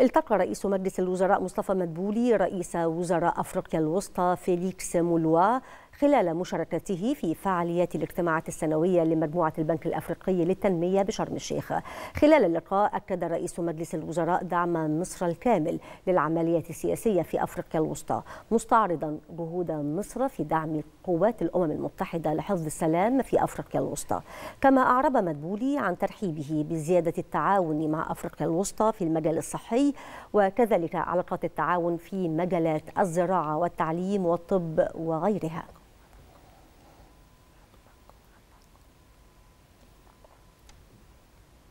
التقى رئيس مجلس الوزراء مصطفى مدبولي رئيس وزراء أفريقيا الوسطى فيليكس مولوا خلال مشاركته في فعاليات الاجتماعات السنوية لمجموعة البنك الأفريقي للتنمية بشرم الشيخ خلال اللقاء أكد رئيس مجلس الوزراء دعم مصر الكامل للعملية السياسية في أفريقيا الوسطى مستعرضا جهود مصر في دعم قوات الأمم المتحدة لحفظ السلام في أفريقيا الوسطى كما أعرب مدبولي عن ترحيبه بزيادة التعاون مع أفريقيا الوسطى في المجال الصحي وكذلك علاقات التعاون في مجالات الزراعة والتعليم والطب وغيرها